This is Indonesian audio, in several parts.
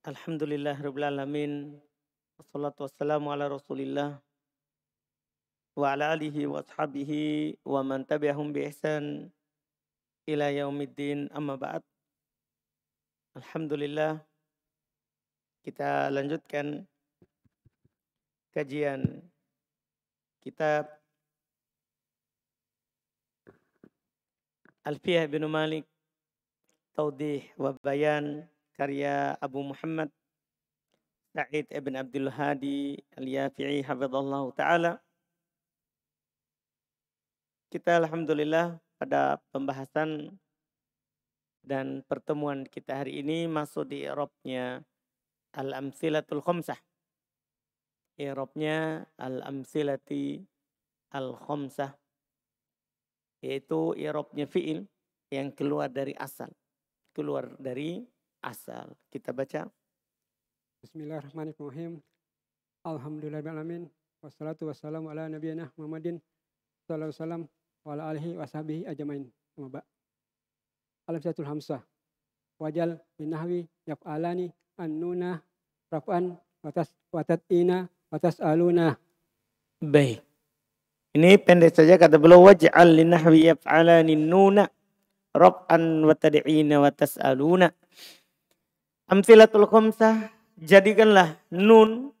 Alhamdulillah Rabbil Alamin. Wassalatu wassalamu ala rasulillah. Wa ala alihi wa ashabihi wa man tabi'ahum bi ihsan ila yaumiddin amma ba'd. Alhamdulillah. Kita lanjutkan kajian kitab Alfiyah bin Malik Taudih wa Bayan karya Abu Muhammad Sa'id ibn Abdul Hadi al-Yafi'i Hafizullah taala. Kita alhamdulillah pada pembahasan dan pertemuan kita hari ini masuk di Eropnya Al-Amsilatul Khomsah. Eropnya Al-Amsilati Al-Khomsah. Yaitu Eropnya fi'il yang keluar dari asal. Keluar dari asal. Kita baca. Bismillahirrahmanirrahim. Alhamdulillahirrahmanirrahim. Wassalatu wassalamu ala nabiyana Muhammadin sallallahu salam wa ala alihi wa sahbihi ajamain. Alhamdulillahirrahmanirrahim. hamsah. Wajal binahwi yaf'alani annuna raf'an watas watat'ina watas aluna. Baik. Ini pendek saja kata beliau waj'al linahwi yaf'alani nuna raf'an watad'ina wa aluna Amsilatul khomsah, jadikanlah nun,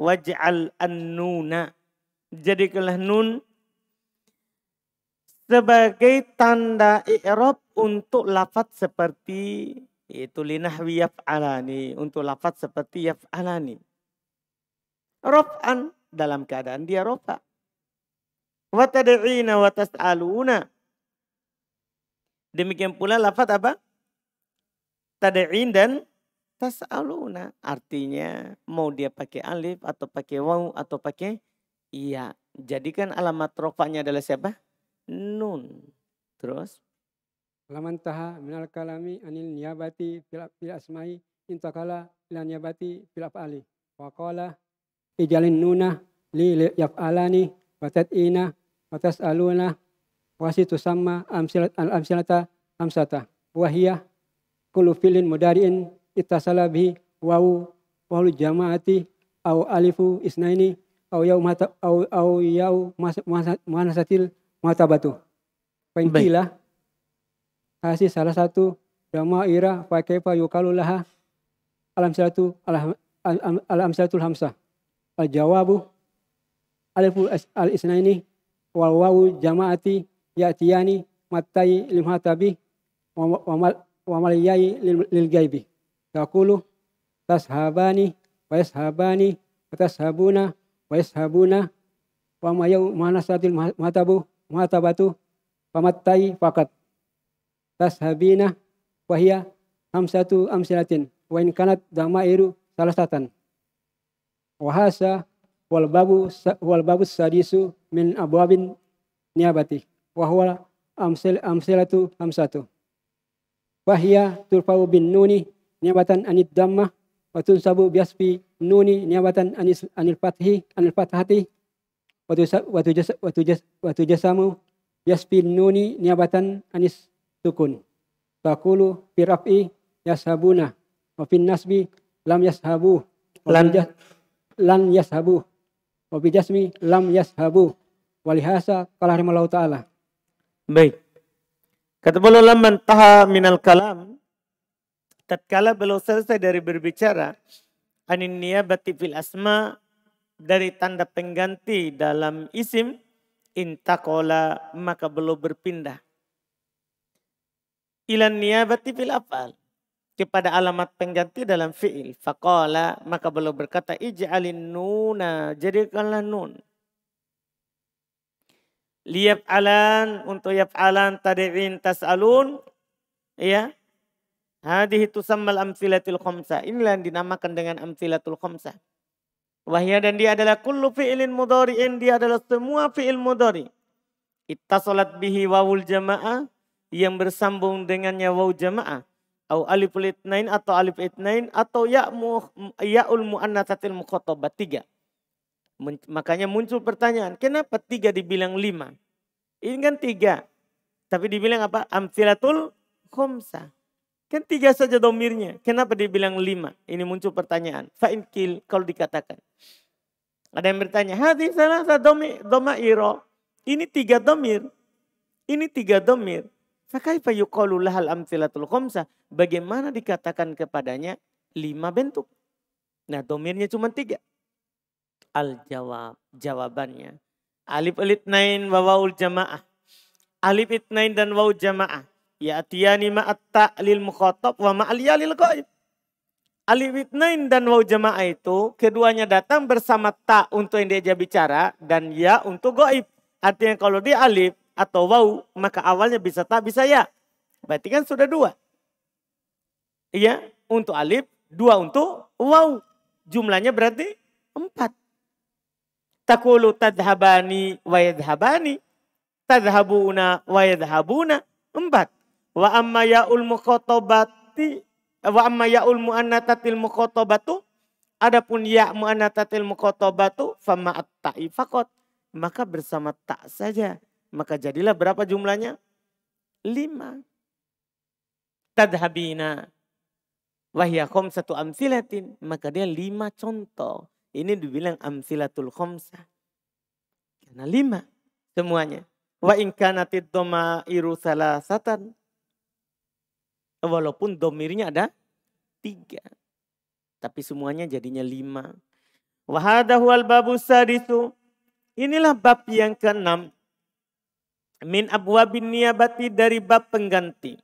waj'al an-nuna. Jadikanlah nun sebagai tanda i'rab untuk lafat seperti itu linahwi yaf'alani. Untuk lafat seperti yaf'alani. Rof'an dalam keadaan dia rofa. Watad'ina wa tas'aluna. Demikian pula lafat apa? tada'in dan tas'aluna. Artinya mau dia pakai alif atau pakai waw atau pakai iya. Jadi kan alamat rofanya adalah siapa? Nun. Terus. Laman taha minal kalami anil niyabati fil asmai intakala ila niyabati fil af'ali. Wa ijalin nunah li yaf'alani wa tad'ina wasitu sama wa situsamma amsilata amsilata amsata. Wahiyah kullu filin mudari'in ittasala bi wawu wahul jama'ati au alifu isnaini au yau mata au au yau manasatil matabatu. Pengkilah hasil salah satu jama ira fakefa yukalulah alam satu alam alam satu hamsah. Al jawabu alifu al isnaini wal wawu jama'ati ya'tiyani matai limhatabi wa wa yai lil gaibi. Taqulu tashabani wa yashabani wa tashabuna wa yashabuna wa mayau manasatil matabu matabatu pamattai fakat tashabina wa hiya amsatu amsilatin wa in kanat damairu salasatan wa hasa wal babu wal babu sadisu min abwabin niyabati wa huwa amsil amsilatu amsatu Wahia turfau bin nuni niabatan anid damma wa tunsabu biasfi nuni niabatan anis anil fathi anil fathati wa tu wa tujas wa jasamu biasfi nuni niabatan anis sukun. Takulu fi raf'i yashabuna wa fin nasbi lam yashabu lan lam yashabu wa bi jasmi lam yashabu walihasa qala rahimallahu taala baik Kata beliau laman taha minal kalam. Tatkala beliau selesai dari berbicara. Anin niyabati fil asma. Dari tanda pengganti dalam isim. Intakola maka beliau berpindah. Ilan niyabati fil afal. Kepada alamat pengganti dalam fi'il. Fakola maka beliau berkata ij'alin nuna. Jadikanlah nun alan untuk alan tadi lintas alun ya hadi itu tusammal amfilatul komsa inilah yang dinamakan dengan amfilatul komsa wahya dan dia adalah kullu mudori mudhari'in dia adalah semua fi'il mudhari ittasalat bihi wawul jamaah yang bersambung dengannya waw jamaah atau alif itnain atau alif itnain atau ya mu ya'ul muannatsatil mukhatabah tiga Makanya muncul pertanyaan, kenapa tiga dibilang lima? Ini kan tiga. Tapi dibilang apa? Amfilatul khomsa. Kan tiga saja domirnya. Kenapa dibilang lima? Ini muncul pertanyaan. Fa'in kil kalau dikatakan. Ada yang bertanya, hati salah domi, doma iro. Ini tiga domir. Ini tiga domir. Fakaifa yuqalu lahal amfilatul khomsa. Bagaimana dikatakan kepadanya lima bentuk? Nah domirnya cuma tiga al-jawab, jawabannya. Alif alif nain wawul jamaah. Alif itnain dan waw jamaah. Ya atiyani ma'at lil mukhotob wa lil ghaib. Alif itnain dan waw jamaah itu keduanya datang bersama ta untuk yang diajak bicara dan ya untuk goib. Artinya kalau dia alif atau waw maka awalnya bisa ta bisa ya. Berarti kan sudah dua. Iya untuk alif dua untuk waw. Jumlahnya berarti empat. Takulu tadhabani wa yadhabani. Tadhabuna wa yadhabuna. Empat. Wa amma ya'ul khotobati Wa amma ya'ul mu'annatatil khotobatu. Adapun ya mu'annatatil muqotobatu. Fama at-ta'i faqat Maka bersama tak saja. Maka jadilah berapa jumlahnya? Lima. Tadhabina. Wahyakom satu amsilatin. Maka dia lima contoh ini dibilang amsilatul khomsah. Karena lima semuanya. Wa inkanatid doma iru satan. Walaupun domirnya ada tiga. Tapi semuanya jadinya lima. Wahadahu al babu sadisu. Inilah bab yang keenam. Min bin niyabati dari bab pengganti.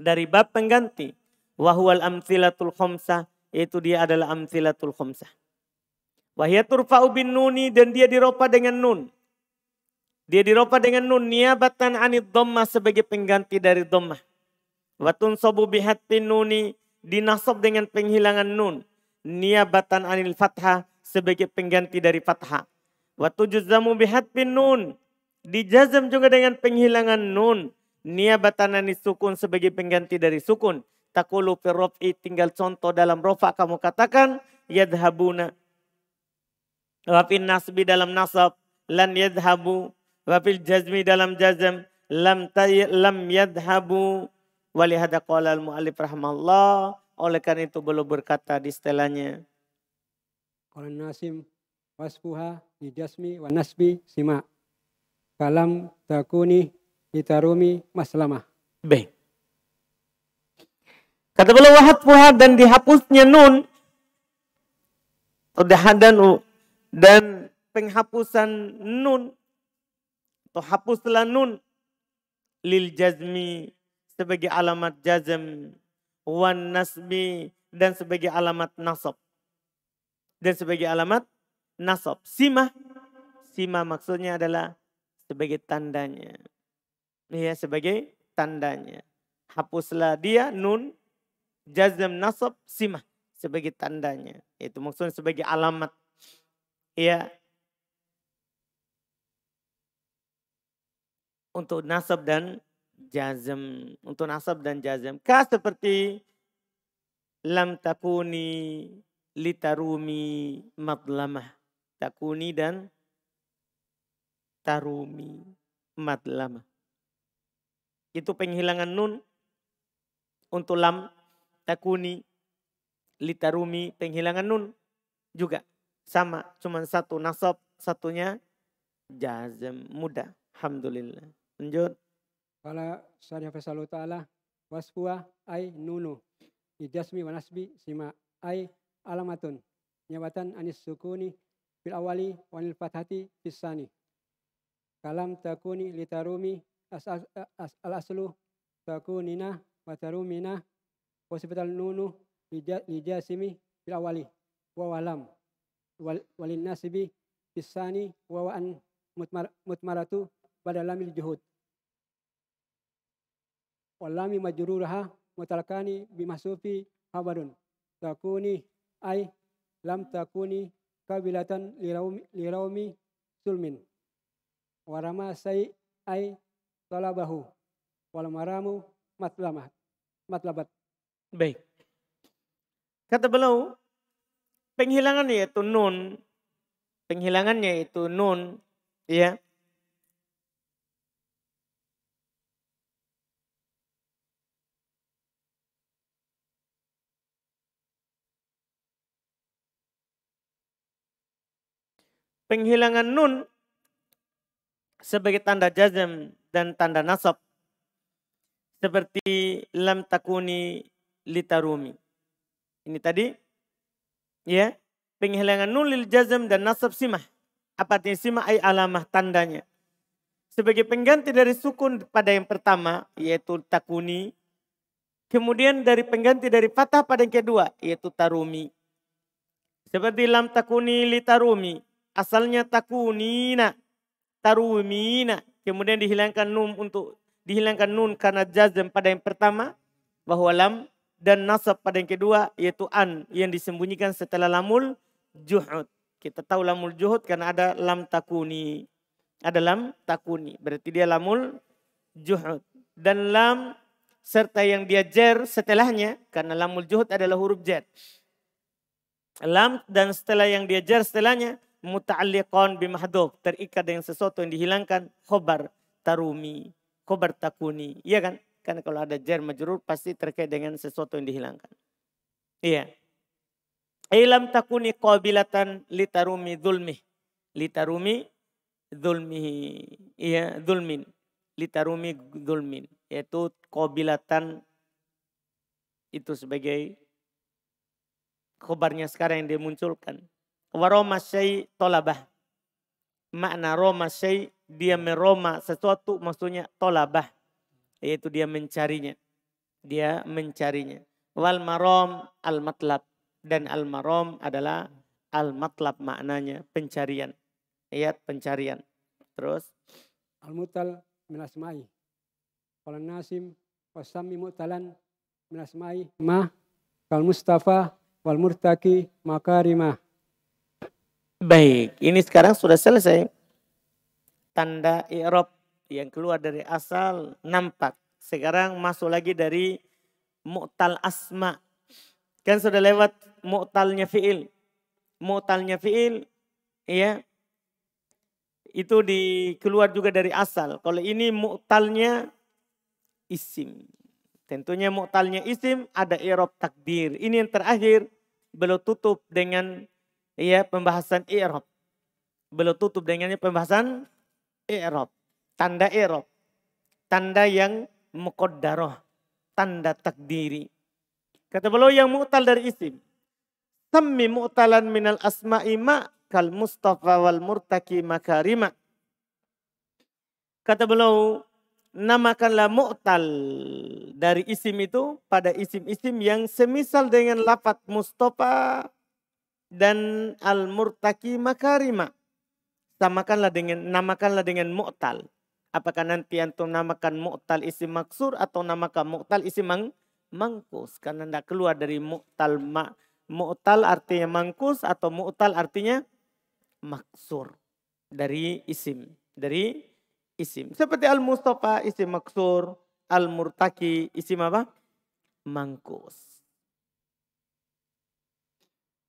Dari bab pengganti. Wahual amsilatul khomsah itu dia adalah amsilatul khumsah. wahyatur faubin nuni dan dia diropa dengan nun. Dia diropa dengan nun niabatan anid domah sebagai pengganti dari domah Watun sobu bihatin nuni dinasob dengan penghilangan nun. Niabatan anil fathah sebagai pengganti dari fathah. juzamu bihatfin nun dijazam juga dengan penghilangan nun. Niabatan anis sukun sebagai pengganti dari sukun. Takulu firrof'i tinggal contoh dalam rofa kamu katakan yadhabuna. Wafin nasbi dalam nasab lan yadhabu. Wafil jazmi dalam jazm lam tay lam yadhabu. Walihada qala al-mu'alif rahmallah. Oleh karena itu belum berkata di setelahnya. Qala nasim wasfuha di jazmi wa nasbi sima. Kalam takuni itarumi maslamah. Baik. Kata beliau wahat puha dan dihapusnya nun atau dahadan dan penghapusan nun atau hapuslah nun lil jazmi sebagai alamat jazm wan nasmi dan sebagai alamat nasab dan sebagai alamat nasab simah simah maksudnya adalah sebagai tandanya ya sebagai tandanya hapuslah dia nun jazam nasab simah sebagai tandanya. Itu maksudnya sebagai alamat. Ya. Untuk nasab dan jazam. Untuk nasab dan jazam. kah seperti lam takuni litarumi matlamah. Takuni dan tarumi matlamah. Itu penghilangan nun untuk lam takuni litarumi penghilangan nun juga sama cuman satu nasab satunya jazm mudah alhamdulillah lanjut Kala syariah Faisal Ta'ala wasfuwa ai nunu idasmi wa nasbi sima ai alamatun nyawatan anis sukuni fil awali wanil fathati fisani kalam takuni litarumi as, as, as, al aslu takunina watarumina wasifatal nunu lijasimi bil awali wa walam walin nasibi bisani wa wa'an mutmaratu lamil juhud walami majruraha mutalakani bimasufi habadun takuni ai lam takuni kabilatan liraumi, liraumi sulmin warama sai ai talabahu wal maramu matlamat matlabat Baik. Kata beliau, penghilangan yaitu nun. Penghilangannya itu nun. Ya. Penghilangan nun sebagai tanda jazm dan tanda nasab seperti lam takuni litarumi. Ini tadi ya penghilangan nun lil jazm dan nasab simah. Apa artinya simah ay alamah tandanya. Sebagai pengganti dari sukun pada yang pertama yaitu takuni. Kemudian dari pengganti dari fatah pada yang kedua yaitu tarumi. Seperti lam takuni litarumi. Asalnya takunina. Tarumina. Kemudian dihilangkan nun untuk dihilangkan nun karena jazm pada yang pertama bahwa lam dan nasab pada yang kedua yaitu an yang disembunyikan setelah lamul juhud. Kita tahu lamul juhud karena ada lam takuni. Ada lam takuni, berarti dia lamul juhud. Dan lam serta yang dia jer setelahnya karena lamul juhud adalah huruf jer. Lam dan setelah yang dia jer setelahnya muta'alliqan bimahdhuf, terikat dengan sesuatu yang dihilangkan khobar tarumi, khobar takuni, iya kan? Karena kalau ada jar majrur pasti terkait dengan sesuatu yang dihilangkan. Iya. Ilam takuni qabilatan litarumi dulmi. Litarumi dulmi, Iya, dulmin. Litarumi dulmin. Yaitu qabilatan itu sebagai khobarnya sekarang yang dimunculkan. Waroma syai tolabah. Makna roma syai dia meroma sesuatu maksudnya tolabah yaitu dia mencarinya. Dia mencarinya. Wal marom al matlab dan al marom adalah al matlab maknanya pencarian. Ayat pencarian. Terus al mutal minasmai. Kalau nasim wasami mutalan minasmai ma kal mustafa wal murtaki makarimah. Baik, ini sekarang sudah selesai. Tanda i'rab yang keluar dari asal nampak. Sekarang masuk lagi dari mu'tal asma. Kan sudah lewat mu'talnya fi'il. Mu'talnya fi'il ya itu dikeluar juga dari asal. Kalau ini mu'talnya isim. Tentunya mu'talnya isim ada i'rab takdir. Ini yang terakhir belum tutup dengan ya pembahasan i'rab. Belum tutup dengannya pembahasan i'rab. Tanda erop, Tanda yang mukodaroh, Tanda takdiri. Kata beliau yang mu'tal dari isim. Sammi mu'talan minal asma'i ma kal mustafa wal murtaki makarima. Kata beliau, namakanlah mu'tal dari isim itu pada isim-isim yang semisal dengan lafat Mustafa dan al-murtaki makarima. Samakanlah dengan namakanlah dengan mu'tal. Apakah nanti antum namakan mu'tal isim maksur atau namakan mu'tal isim mang mangkus? Karena tidak keluar dari mu'tal ma mu'tal artinya mangkus atau mu'tal artinya maksur dari isim dari isim seperti al mustafa isim maksur al murtaki isim apa mangkus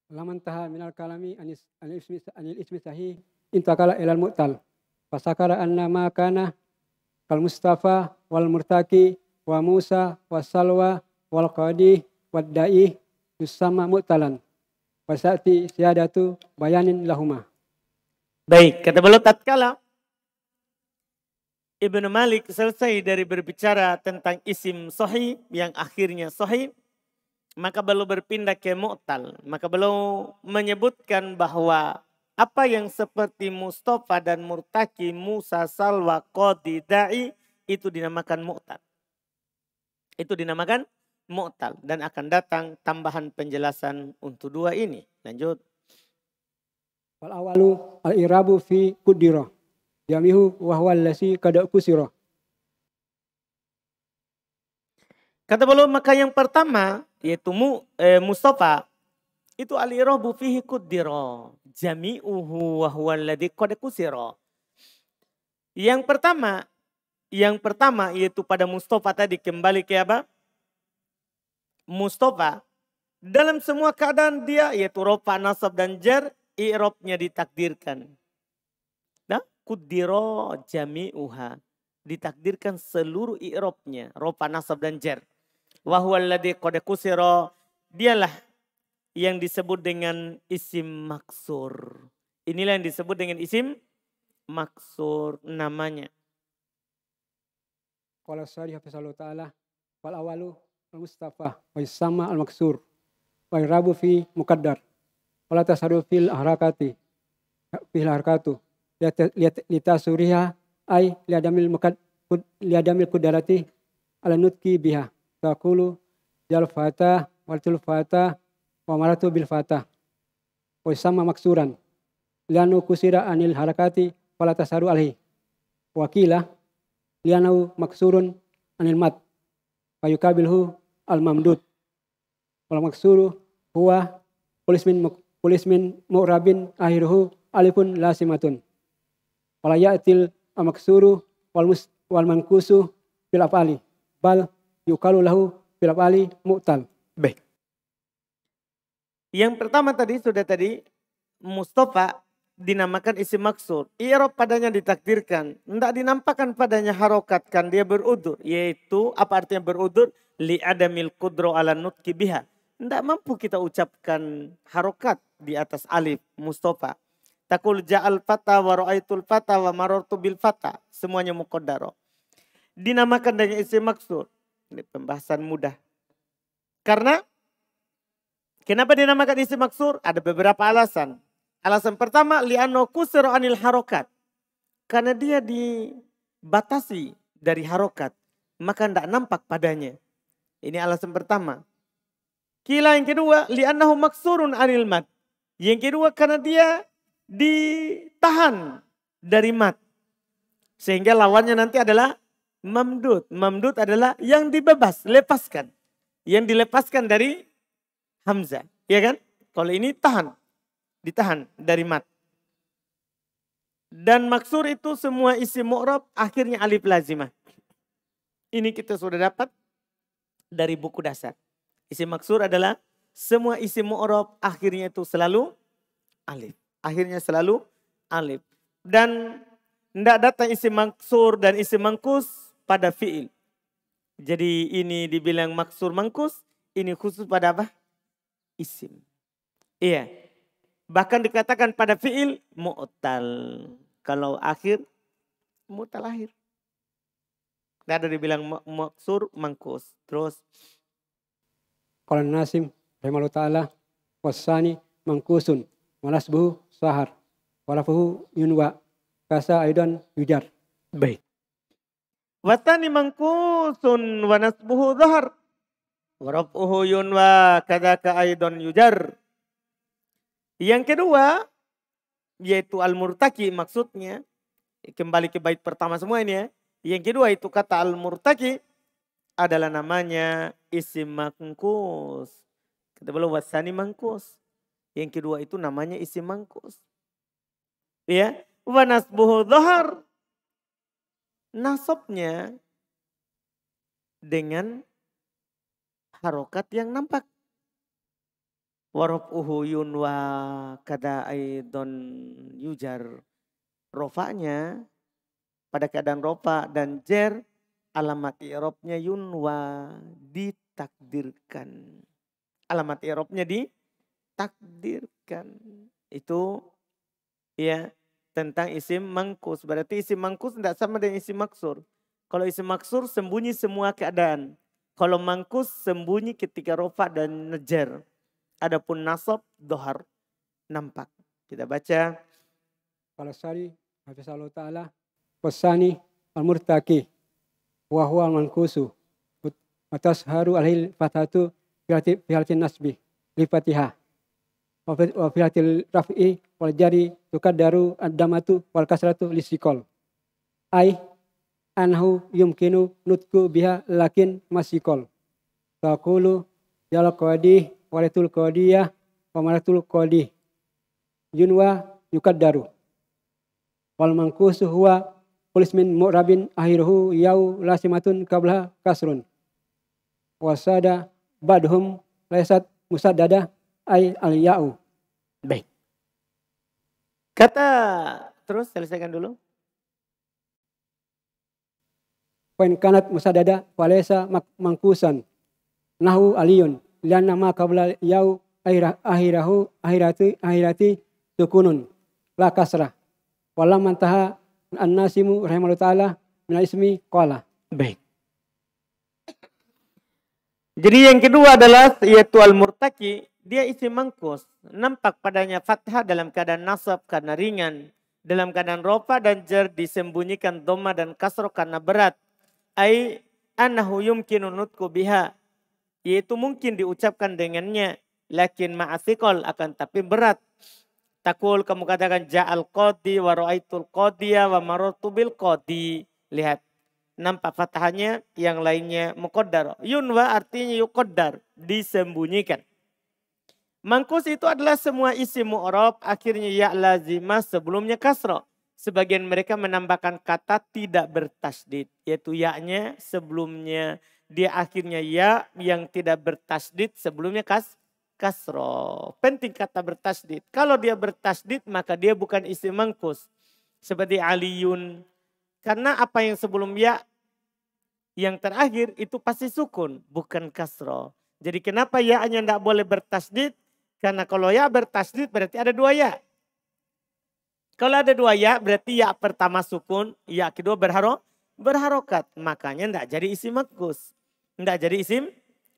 laman taha minal kalami anil ismi anil ismi sahih intakala ilal mu'tal Fasakara anna ma kana kal Mustafa wal Murtaki wa Musa wa Salwa wal Qadi Wa Da'i yusamma mu'talan. Wasati siadatu bayanin lahuma. Baik, kata beliau tatkala Ibnu Malik selesai dari berbicara tentang isim sohi yang akhirnya sohi, maka beliau berpindah ke mu'tal. Maka beliau menyebutkan bahwa apa yang seperti Mustafa dan Murtaki, Musa, Salwa, Qadi, Da'i, itu dinamakan mu'tal. Itu dinamakan mu'tal. Dan akan datang tambahan penjelasan untuk dua ini. Lanjut. Wal awalu al irabu fi kudiro. Jamihu wahwa lasi kada kusiro. Kata beliau maka yang pertama yaitu mu, eh, Mustafa itu al-irabu fihi kuddira. Jami'uhu wa huwa alladhi qad Yang pertama, yang pertama yaitu pada Mustafa tadi kembali ke apa? Mustafa dalam semua keadaan dia yaitu rofa nasab dan jar i'rabnya ditakdirkan. Nah, kudiro jami'uha ditakdirkan seluruh i'rabnya, rofa nasab dan jar. Wa dialah yang disebut dengan isim maksur. Inilah yang disebut dengan isim maksur namanya. Qala Syarih Hafizahullah Ta'ala wal awalu al Mustafa wa sama al maksur wa rabu fi mukaddar wala tasadu fil harakati fil harakatu lita suriha ay liadamil mukad liadamil kudarati ala nutki biha taqulu jal fata wal fata wa maratu bil fatah wa sama maksuran lianu kusira anil harakati wala tasaru alhi wa kila lianu maksurun anil mat fayukabilhu al mamdud wal maksuru huwa polismin polismin mu'rabin akhiruhu alifun lasimatun wala ya'til al maksuru wal wal mankusu bil afali bal yukalu lahu bil afali mu'tal yang pertama tadi sudah tadi Mustafa dinamakan isi maksud. ia padanya ditakdirkan. Tidak dinampakkan padanya harokatkan dia berudur. Yaitu apa artinya berudur? Li adamil kudro ala nutki biha. Tidak mampu kita ucapkan harokat di atas alif Mustafa. Takul ja'al fata wa ra'aitul fata wa marortu bil fata. Semuanya mukodaro. Dinamakan dengan isi maksud. Ini pembahasan mudah. Karena Kenapa dinamakan isim maksur? Ada beberapa alasan. Alasan pertama, liano kusir anil harokat. Karena dia dibatasi dari harokat. Maka tidak nampak padanya. Ini alasan pertama. Kila yang kedua, li'annahu maksurun anil mat. Yang kedua, karena dia ditahan dari mat. Sehingga lawannya nanti adalah mamdud. Mamdud adalah yang dibebas, lepaskan. Yang dilepaskan dari hamzah, ya kan? Kalau ini tahan, ditahan dari mat. Dan maksur itu semua isi mu'rab akhirnya alif lazimah. Ini kita sudah dapat dari buku dasar. Isi maksur adalah semua isi mu'rab akhirnya itu selalu alif. Akhirnya selalu alif. Dan tidak datang isi maksur dan isi mangkus pada fi'il. Jadi ini dibilang maksur mangkus, ini khusus pada apa? isim. Iya. Bahkan dikatakan pada fiil mu'tal. Kalau akhir mu'tal akhir. Tidak ada dibilang maksur mangkus. Terus. Kalau nasim rahimahullah ta'ala wassani, mangkusun malasbuhu, sahar walafuhu yunwa kasa aidan yujar. Baik. Watani mangkusun wanasbuhu zahar. Warafuhu yunwa kadaka aidon yujar. Yang kedua, yaitu al-murtaki maksudnya. Kembali ke bait pertama semua ini ya. Yang kedua itu kata al-murtaki adalah namanya isim mangkus. Kita belum wasani mangkus. Yang kedua itu namanya isim mangkus. Ya, wa nasbuhu dhahar. Nasabnya dengan harokat yang nampak. Warob uhuyun wa kada aidon yujar. rofanya pada keadaan rofa dan jer alamat i'robnya yunwa ditakdirkan. Alamat i'robnya ditakdirkan. Itu ya tentang isim mangkus. Berarti isim mangkus tidak sama dengan isim maksur. Kalau isim maksur sembunyi semua keadaan. Kalau mangkus sembunyi ketika rofa dan nejer. Adapun nasab dohar nampak. Kita baca. Kalau sari hafizallahu taala Pesani al-murtaki wa al-mankusu atas haru alhil fatatu fihalti nasbi li fatihah wa fihalti raf'i wal jari tukadaru ad-damatu wal kasratu lisikol ai anhu yumkinu nutku biha lakin masikol. Takulu jal ya kodi walatul kodiyah, pamaratul kodi. Junwa yukad daru. Wal mangku huwa polismin min mu'rabin akhiruhu yau lasimatun kabla kasrun. Wasada badhum lesat musadada ay al ya'u. Baik. Kata terus selesaikan dulu. Pain kanat musadada walesa mangkusan. Nahu aliyun. lian nama kabla yau akhirahu akhirati akhirati sukunun. La kasrah. Walam mantaha an-nasimu rahimahullah ta'ala minal ismi kuala Baik. Jadi yang kedua adalah yaitu al-murtaki. Dia isi mangkus. Nampak padanya fathah dalam keadaan nasab karena ringan. Dalam keadaan ropa dan jer disembunyikan doma dan kasro karena berat ai annahu yumkinu nutku biha yaitu mungkin diucapkan dengannya lakin ma'asikol akan tapi berat takul kamu katakan ja'al qadi wa ra'aitul qadiya wa marartu bil qadi lihat nampak fathahnya, yang lainnya muqaddar yunwa artinya yuqaddar disembunyikan mangkus itu adalah semua isi mu'rab akhirnya ya lazimah sebelumnya kasro Sebagian mereka menambahkan kata tidak bertasdid. Yaitu yaknya sebelumnya dia akhirnya ya yang tidak bertasdid sebelumnya kas kasro. Penting kata bertasdid. Kalau dia bertasdid maka dia bukan isi mangkus. Seperti aliyun. Karena apa yang sebelum ya yang terakhir itu pasti sukun bukan kasro. Jadi kenapa ya hanya tidak boleh bertasdid? Karena kalau ya bertasdid berarti ada dua ya. Kalau ada dua ya, berarti ya pertama sukun, ya kedua berharo, berharokat. Makanya tidak jadi isim mengkus. Tidak jadi isim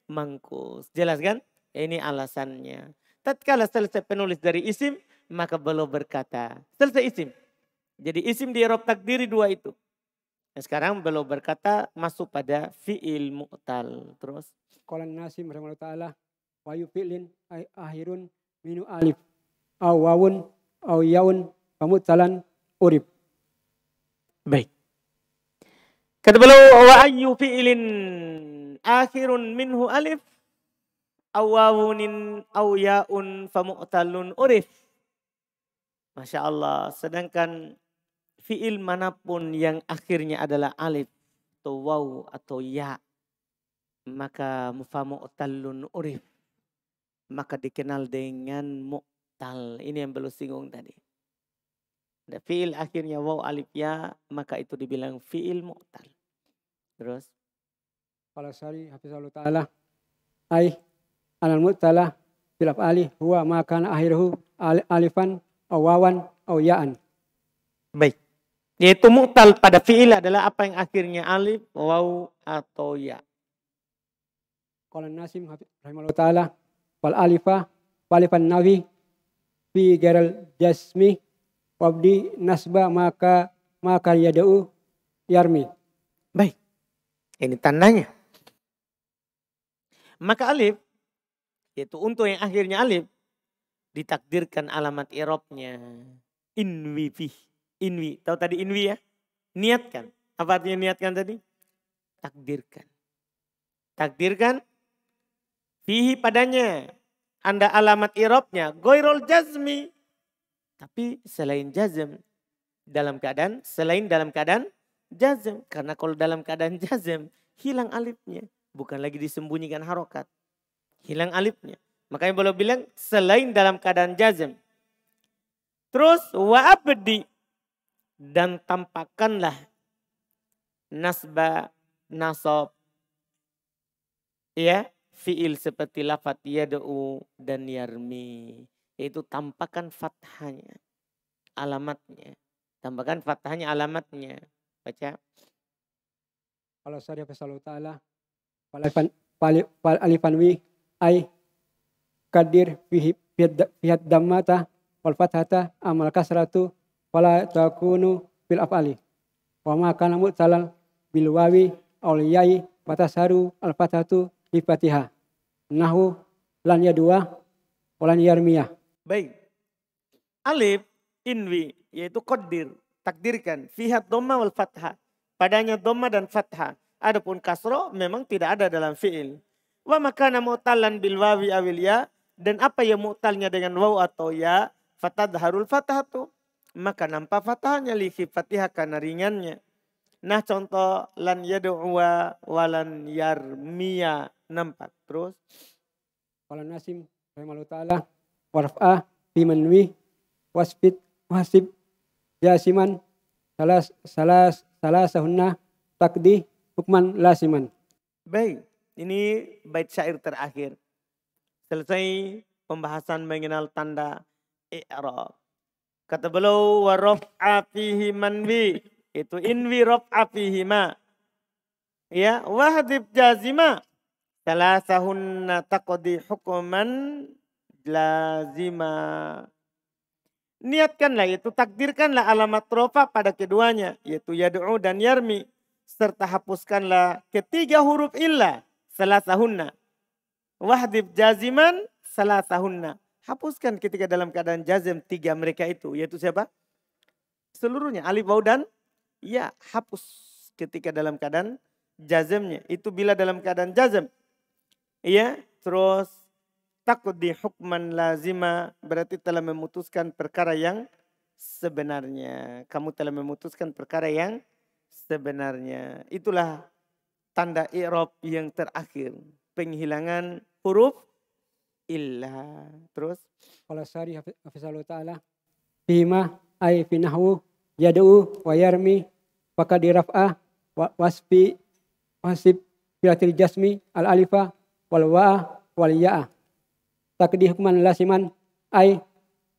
mangkus. Jelas kan? Ini alasannya. Tatkala selesai penulis dari isim, maka belum berkata. Selesai isim. Jadi isim di Eropa takdiri dua itu. Nah, sekarang belum berkata masuk pada fi'il mu'tal. Terus. Kolan nasim rahimahullah ta'ala. Wayu fi'lin akhirun minu alif. Awawun, awyaun, kamu jalan urip. Baik. Kata beliau wa ayyu fi'lin akhirun minhu alif awawunin aw yaun famu'talun urif. Masya Allah. Sedangkan fi'il manapun yang akhirnya adalah alif atau waw atau ya maka talun urif maka dikenal dengan mu'tal. Ini yang belum singgung tadi. Ada nah, fiil akhirnya waw alif ya, maka itu dibilang fiil mu'tal. Terus. Kalau hafiz Allah ta'ala. Ay anal mu'tala filaf af'ali huwa makan akhirhu alifan awawan awyaan Baik. Yaitu mu'tal pada fiil adalah apa yang akhirnya alif, waw atau ya. Kalau Nasim Allah ta'ala wal alifah walifan nawi fi geral jasmi wabdi nasba maka maka yada'u yarmi. Baik. Ini tandanya. Maka alif, yaitu untuk yang akhirnya alif, ditakdirkan alamat irobnya. Inwi fi. Inwi. Tahu tadi inwi ya? Niatkan. Apa artinya niatkan tadi? Takdirkan. Takdirkan. Fihi padanya. Anda alamat irobnya. Goirol jazmi tapi selain jazm dalam keadaan selain dalam keadaan jazm karena kalau dalam keadaan jazm hilang alifnya bukan lagi disembunyikan harokat hilang alifnya makanya boleh bilang selain dalam keadaan jazm terus wa abdi dan tampakkanlah nasba nasab ya fiil seperti lafat yad'u dan yarmi yaitu tampakan fathahnya, alamatnya. Tambahkan fathahnya alamatnya. Baca. Kalau saya pesalut ta'ala, falifan, fal alifan wi, ay, kadir fihi fihat dammata, wal fathata, amal kasratu, fala takunu bil afali. Wa ma kana mutalal bil wawi, yai fatasaru, al fathatu, li fatihah Nahu, lan dua walan yarmiyah. Baik. Alif inwi yaitu kodir takdirkan fiha doma wal fathah padanya doma dan fathah adapun kasro memang tidak ada dalam fiil wa makana mu'talan bil wawi awil ya dan apa yang mu'talnya dengan waw atau ya fatadharul fathatu maka nampak fathahnya li fatiha karena ringannya nah contoh lan yad'uwa walan yarmiya nampak terus walan nasim malu taala warfa'ah bimanwi wasfit wasib jasiman salas salas salas sahunna takdi hukman lasiman. Baik, ini bait syair terakhir. Selesai pembahasan mengenal tanda i'rab. Kata beliau wa raf'a fihi manwi itu inwi raf'a fihi ma. Ya, wahdib jazima salasahunna taqdi hukman lazima. Niatkanlah itu, takdirkanlah alamat rofa pada keduanya, yaitu yad'u dan yarmi. Serta hapuskanlah ketiga huruf illa, salasahunna. Wahdib jaziman, salasahunna. Hapuskan ketika dalam keadaan jazim tiga mereka itu, yaitu siapa? Seluruhnya, alif, Baudan, dan ya, hapus ketika dalam keadaan jazimnya. Itu bila dalam keadaan jazim. Iya, terus taqdi hukman lazima berarti telah memutuskan perkara yang sebenarnya. Kamu telah memutuskan perkara yang sebenarnya. Itulah tanda i'rab yang terakhir. Penghilangan huruf illa. Terus. Kalau sari hafizallahu ta'ala. bima ay nahwu yadu wa yarmi wa wasfi wasib filatil jasmi al alifa wal walya wal ya'a takdi hukuman lasiman ai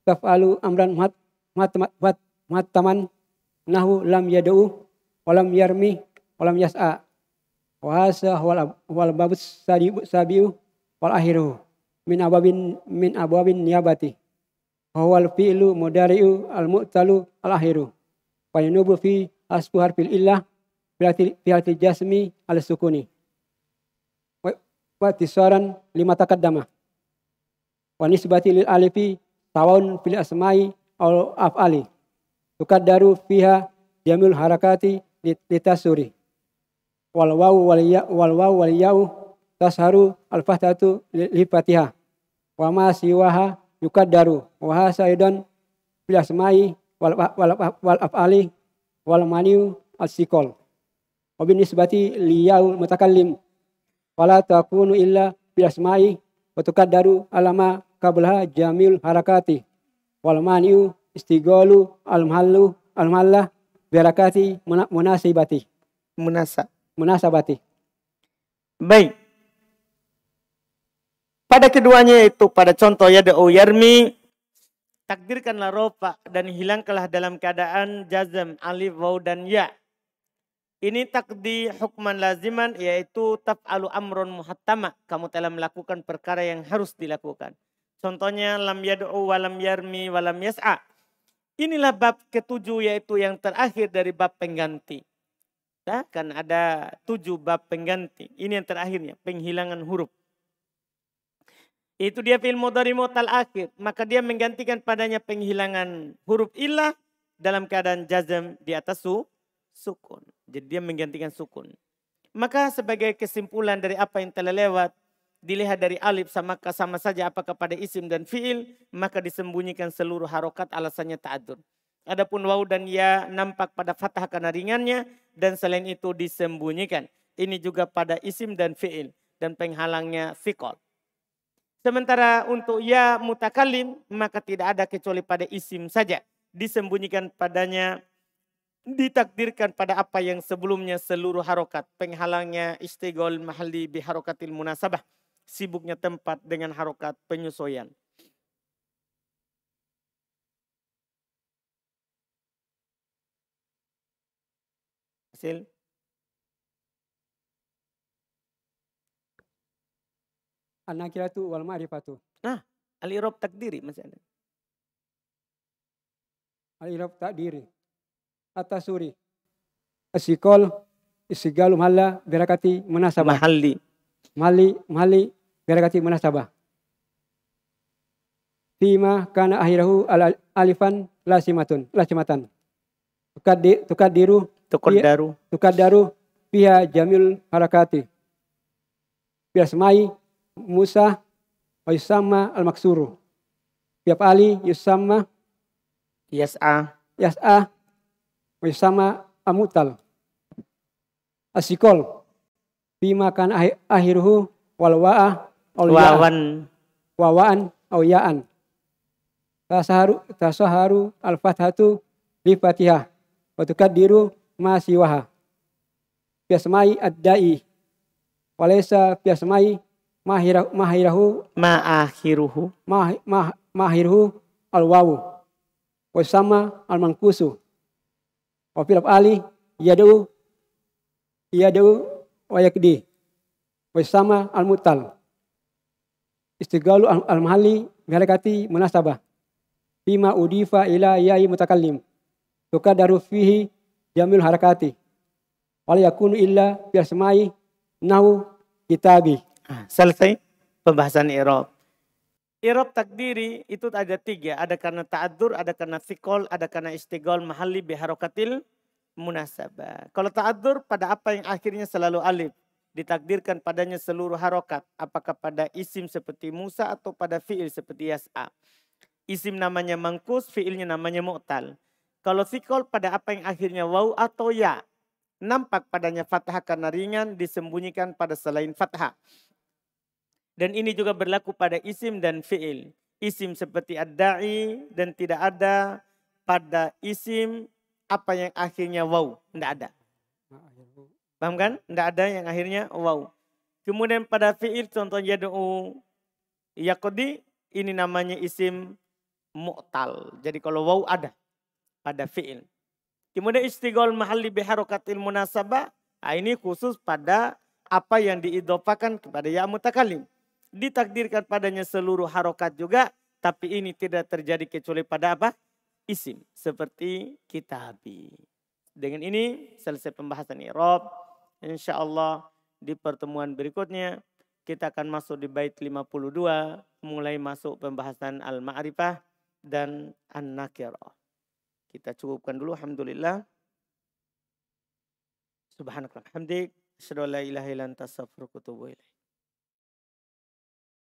tafalu amran mat mat mat mat taman nahu lam yad'u walam yarmi walam yas'a wasa wal wal babus sabiu sabiu wal akhiru min abawin min abawin niabati wal fi'lu mudari'u al mu'talu al akhiru wa yanubu fi asbu harfil illah fi jasmi al sukuni wa tisaran lima takadama wanisbati lil alifi tawun fil asma'i al af'ali. tukad daru fiha jamil harakati litasuri. Wal waw wal ya wal waw wal yau tasharu al fathatu li fatiha. Wa ma siwaha tukad wa waha fil asma'i wal wal wal af'ali wal maniu al sikol. Wa bin nisbati liyaul mutakallim wala takunu illa bil asma'i wa daru alama qablaha jamil harakati wal mani'u istigalu al mahallu al mahallah biharakati munasibati munasa munasabati baik pada keduanya itu pada contoh ya da'u yarmi takdirkanlah rofa dan hilangkanlah dalam keadaan jazam alif waw dan ya ini takdi hukman laziman yaitu taf'alu amron muhattama. Kamu telah melakukan perkara yang harus dilakukan. Contohnya lam yad'u wa yarmi wa lam yas'a. Inilah bab ketujuh yaitu yang terakhir dari bab pengganti. Nah, kan ada tujuh bab pengganti. Ini yang terakhirnya, penghilangan huruf. Itu dia fil mudhari mutal akhir. Maka dia menggantikan padanya penghilangan huruf ilah dalam keadaan jazm di atas su, sukun. Jadi dia menggantikan sukun. Maka sebagai kesimpulan dari apa yang telah lewat, dilihat dari alif sama sama saja apakah pada isim dan fiil maka disembunyikan seluruh harokat alasannya ta'adur. Adapun waw dan ya nampak pada fathah karena ringannya dan selain itu disembunyikan. Ini juga pada isim dan fiil dan penghalangnya fikol. Sementara untuk ya mutakalim maka tidak ada kecuali pada isim saja. Disembunyikan padanya ditakdirkan pada apa yang sebelumnya seluruh harokat. Penghalangnya istigol mahali biharokatil munasabah sibuknya tempat dengan harokat penyesuaian. Hasil? kira tu wal ma'rifatu. Nah, al-irab takdiri masih ada. Al-irab takdiri. Atasuri. Asikol. Isigalum halla berakati munasabah. Mahalli. Mahalli. Mahalli. Garakati munasabah. Fima kana akhirahu al alifan lasimatun lasimatan. tukad daru tukad daru. fiha jamil harakati. semai Musa yusama al maksuru. Biap Ali yusama yas'a yas'a yusama amutal. Asikol fima kana akhiruhu walwaah Wawan. Wawaan auyaan. Tasaharu tasaharu al-fathatu li fatihah. Wa tukaddiru ma siwaha. Biasmai ad-da'i. Walaysa biasmai mahirahu mahirahu Ma'ahiruhu ma, mahirhu al-wawu. Wa al-mankusu. Wa fil ali yadu yadu wa yakdi. Wa al-mutal istiqalu al-mahalli biharakati munasabah bima udifa ila yai mutakallim daru fihi jamil harakati wala yakunu illa bi asma'i nahu kitabi ah, selesai pembahasan i'rab i'rab takdiri itu ada tiga ada karena ta'adur ada karena sikol ada karena istiqol mahalli biharakatil munasabah kalau ta'adur pada apa yang akhirnya selalu alif ditakdirkan padanya seluruh harokat, apakah pada isim seperti Musa atau pada fiil seperti Yas'a. Isim namanya mangkus, fiilnya namanya mu'tal. Kalau sikol pada apa yang akhirnya waw atau ya, nampak padanya fathah karena ringan, disembunyikan pada selain fathah. Dan ini juga berlaku pada isim dan fiil. Isim seperti ad-da'i dan tidak ada pada isim apa yang akhirnya waw, tidak ada. Nah, Paham kan? Tidak ada yang akhirnya wow. Kemudian pada fi'il contohnya yadu'u Yakudi ini namanya isim mu'tal. Jadi kalau wow ada pada fi'il. Kemudian istighol mahali biharokatil munasabah. Nah, ini khusus pada apa yang diidopakan kepada ya mutakalim. Ditakdirkan padanya seluruh harokat juga. Tapi ini tidak terjadi kecuali pada apa? Isim. Seperti kitabi. Dengan ini selesai pembahasan Irob. Insya Allah di pertemuan berikutnya kita akan masuk di bait 52 mulai masuk pembahasan al-ma'rifah dan an-nakirah. Kita cukupkan dulu alhamdulillah. Subhanakallahumma hamdik, asyhadu an ilaha illa